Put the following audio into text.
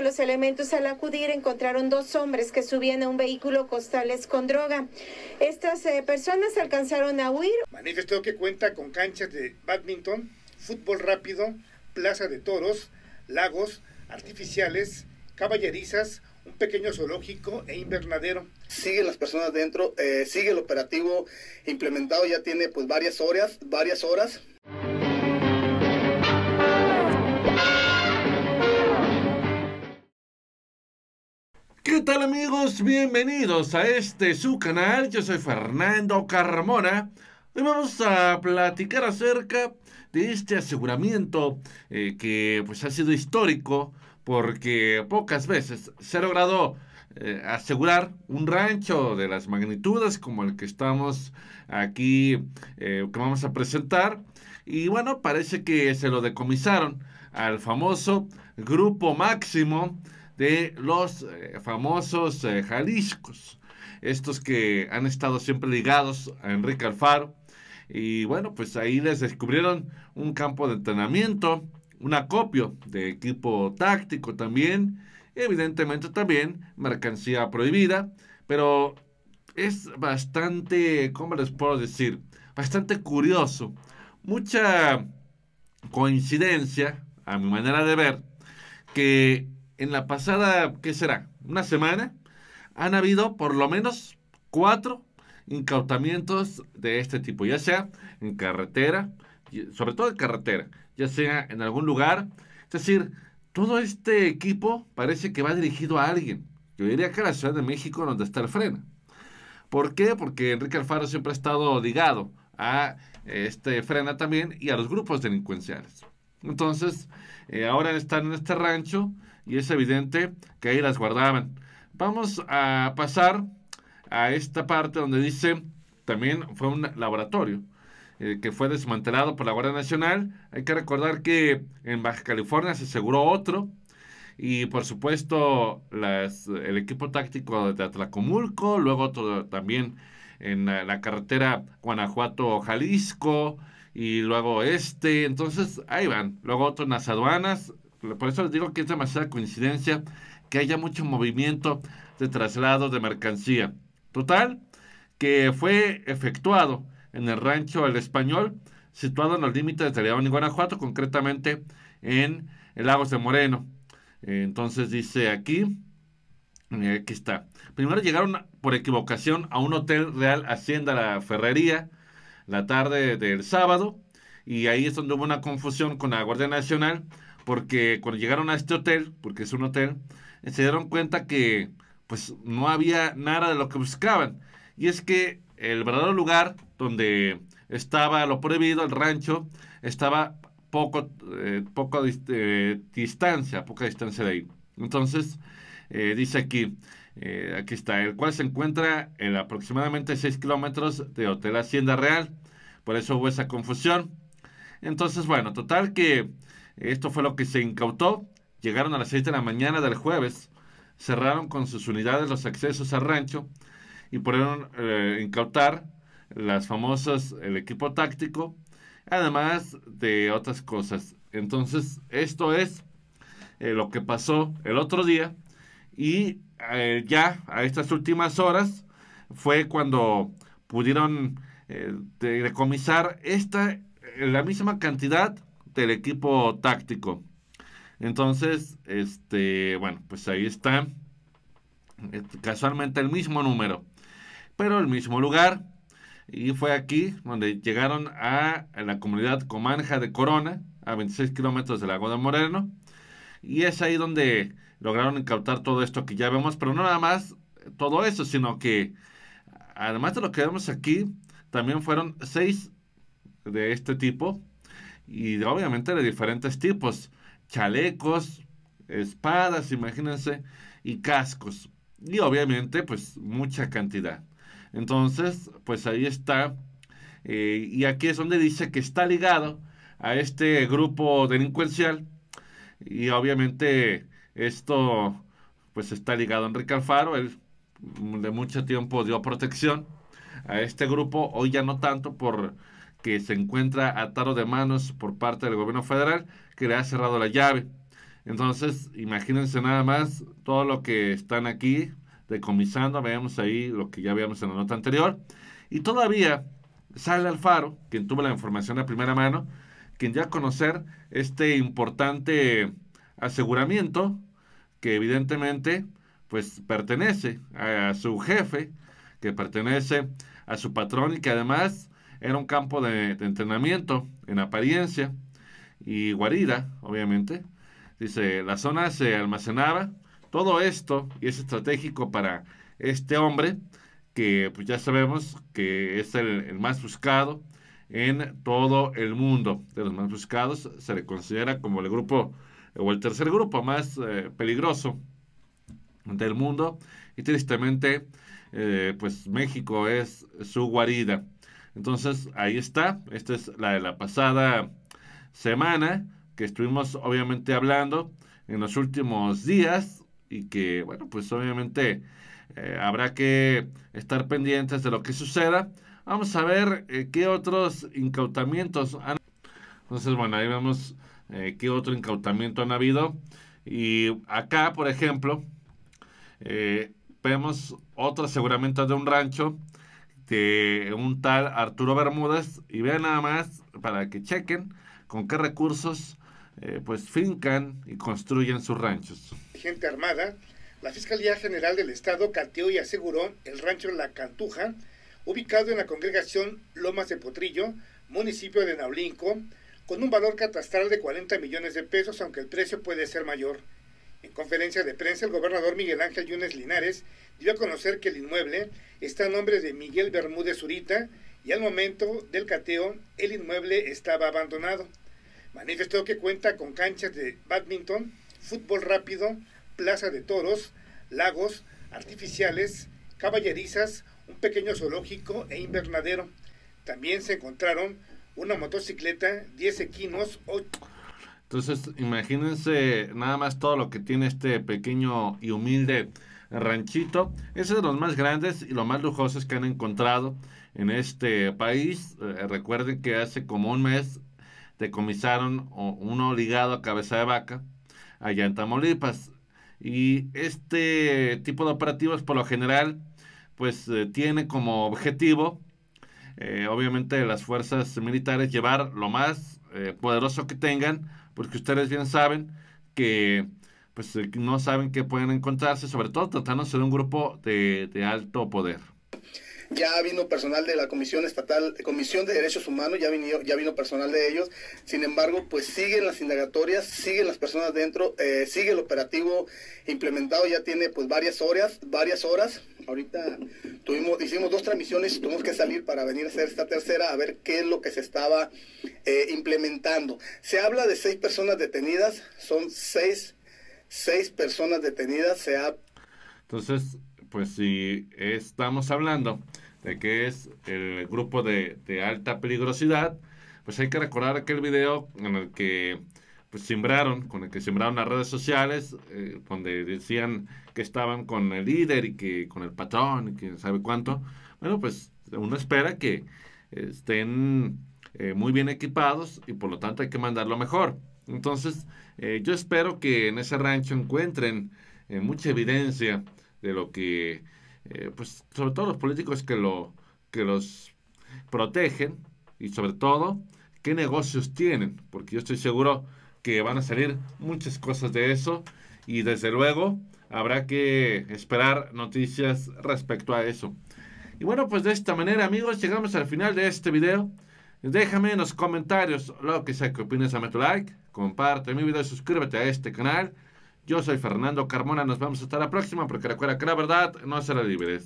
Los elementos al acudir encontraron dos hombres que subían a un vehículo costales con droga. Estas eh, personas alcanzaron a huir. Manifestó que cuenta con canchas de badminton, fútbol rápido, plaza de toros, lagos artificiales, caballerizas, un pequeño zoológico e invernadero. Siguen las personas dentro, eh, sigue el operativo implementado, ya tiene pues varias horas, varias horas tal amigos? Bienvenidos a este su canal, yo soy Fernando Carmona. Hoy vamos a platicar acerca de este aseguramiento eh, que pues ha sido histórico porque pocas veces se ha logrado eh, asegurar un rancho de las magnitudes como el que estamos aquí, eh, que vamos a presentar. Y bueno, parece que se lo decomisaron al famoso Grupo Máximo de los eh, famosos eh, Jaliscos, estos que han estado siempre ligados a Enrique Alfaro. Y bueno, pues ahí les descubrieron un campo de entrenamiento, un acopio de equipo táctico también, evidentemente también mercancía prohibida, pero es bastante, ¿cómo les puedo decir? Bastante curioso. Mucha coincidencia, a mi manera de ver, que en la pasada, ¿qué será? Una semana, han habido por lo menos cuatro incautamientos de este tipo, ya sea en carretera, sobre todo en carretera, ya sea en algún lugar. Es decir, todo este equipo parece que va dirigido a alguien. Yo diría que a la Ciudad de México donde está el Frena. ¿Por qué? Porque Enrique Alfaro siempre ha estado ligado a este frena también y a los grupos delincuenciales. Entonces, eh, ahora están en este rancho y es evidente que ahí las guardaban. Vamos a pasar a esta parte donde dice, también fue un laboratorio eh, que fue desmantelado por la Guardia Nacional. Hay que recordar que en Baja California se aseguró otro. Y por supuesto, las, el equipo táctico de Atlacomulco, luego otro también en la, la carretera Guanajuato-Jalisco, y luego este. Entonces, ahí van. Luego otro en las aduanas, por eso les digo que es demasiada coincidencia que haya mucho movimiento de traslado de mercancía. Total, que fue efectuado en el rancho El Español, situado en los límites de León y Guanajuato, concretamente en el Lagos de Moreno. Entonces dice aquí, eh, aquí está. Primero llegaron por equivocación a un hotel Real Hacienda La Ferrería la tarde del sábado y ahí es donde hubo una confusión con la Guardia Nacional porque cuando llegaron a este hotel, porque es un hotel, se dieron cuenta que pues no había nada de lo que buscaban. Y es que el verdadero lugar donde estaba lo prohibido, el rancho, estaba poco, eh, poco eh, distancia, poca distancia de ahí. Entonces, eh, dice aquí, aquí está, el cual se encuentra en aproximadamente 6 kilómetros de Hotel Hacienda Real. Por eso hubo esa confusión. Entonces, bueno, total que esto fue lo que se incautó. Llegaron a las 6 de la mañana del jueves, cerraron con sus unidades los accesos al rancho y pudieron eh, incautar las famosas, el equipo táctico, además de otras cosas. Entonces, esto es eh, lo que pasó el otro día y eh, ya a estas últimas horas fue cuando pudieron decomisar esta, la misma cantidad del equipo táctico. Entonces, este, bueno, pues ahí está. Este, casualmente el mismo número, pero el mismo lugar. Y fue aquí donde llegaron a, la comunidad Comanja de Corona, a 26 kilómetros del lago de Moreno. Y es ahí donde lograron incautar todo esto que ya vemos, pero no nada más todo eso, sino que además de lo que vemos aquí, también fueron seis de este tipo y obviamente de diferentes tipos, chalecos, espadas, imagínense, y cascos. Y obviamente, pues mucha cantidad. Entonces, pues ahí está. Eh, y aquí es donde dice que está ligado a este grupo delincuencial. Y obviamente esto, pues está ligado a Enrique Alfaro. Él mm, de mucho tiempo dio protección a este grupo. Hoy ya no tanto por que se encuentra atado de manos por parte del gobierno federal que le ha cerrado la llave. Entonces, imagínense nada más todo lo que están aquí decomisando, veamos ahí lo que ya habíamos en la nota anterior. Y todavía sale Alfaro, quien tuvo la información de primera mano, quien ya conocer este importante aseguramiento que evidentemente pues pertenece a su jefe, que pertenece a su patrón y que además era un campo de, entrenamiento en apariencia y guarida, obviamente. Dice, la zona se almacenaba. Todo esto y es estratégico para este hombre, que pues ya sabemos que es el, más buscado en todo el mundo. De los más buscados se le considera como el grupo o el tercer grupo más eh, peligroso del mundo y tristemente eh, pues México es su guarida. Entonces, ahí está. Esta es la de la pasada semana que estuvimos obviamente hablando en los últimos días y que, bueno, pues obviamente eh, habrá que estar pendientes de lo que suceda. Vamos a ver eh, qué otros incautamientos han... Entonces, bueno, ahí vemos eh, qué otro incautamiento han habido. Y acá, por ejemplo, vemos otro aseguramiento de un rancho este, un tal Arturo Bermúdez, y vean nada más para que chequen con qué recursos eh, pues fincan y construyen sus ranchos. Gente armada, la Fiscalía General del Estado cateó y aseguró el rancho La Cantuja, ubicado en la congregación Lomas de Potrillo, municipio de Naulinco, con un valor catastral de 40 millones de pesos, aunque el precio puede ser mayor. En conferencia de prensa, el gobernador Miguel Ángel Yunes Linares dio a conocer que el inmueble está a nombre de Miguel Bermúdez Urita y al momento del cateo el inmueble estaba abandonado. Manifestó que cuenta con canchas de badminton, fútbol rápido, plaza de toros, lagos artificiales, caballerizas, un pequeño zoológico e invernadero. También se encontraron una motocicleta, 10 equinos, 8 entonces, imagínense nada más todo lo que tiene este pequeño y humilde ranchito. Ese es de los más grandes y los más lujosos que han encontrado en este país. Eh, recuerden que hace como un mes decomisaron uno ligado a cabeza de vaca allá en Tamaulipas. Y este tipo de operativos por lo general pues eh, tiene como objetivo eh, obviamente las fuerzas militares llevar lo más poderoso que tengan porque ustedes bien saben que pues eh, no saben que pueden encontrarse, sobre todo tratándose de un grupo de alto poder ya vino personal de la Comisión Estatal, Comisión de Derechos Humanos, ya vino, ya vino personal de ellos. Sin embargo, pues siguen las indagatorias, siguen las personas dentro, eh, sigue el operativo implementado, ya tiene pues varias horas, varias horas. Ahorita tuvimos, hicimos dos transmisiones y tuvimos que salir para venir a hacer esta tercera a ver qué es lo que se estaba eh, implementando. Se habla de seis personas detenidas, son seis, seis personas detenidas, se ha... Entonces, pues si estamos hablando de que es el grupo de, de alta peligrosidad, pues hay que recordar aquel video en el que pues, sembraron, con el que sembraron las redes sociales, eh, donde decían que estaban con el líder y que con el patrón y quién sabe cuánto. Bueno, pues uno espera que estén eh, muy bien equipados y por lo tanto hay que mandarlo mejor. Entonces, eh, yo espero que en ese rancho encuentren mucha evidencia de lo que eh, pues sobre todo los políticos que, lo, que los protegen y sobre todo qué negocios tienen, porque yo estoy seguro que van a salir muchas cosas de eso y desde luego habrá que esperar noticias respecto a eso. Y bueno, pues de esta manera amigos llegamos al final de este video. Déjame en los comentarios lo que sea que opines a like comparte mi video, suscríbete a este canal. Yo soy Fernando Carmona. Nos vamos hasta la próxima porque recuerda que la verdad no será libre.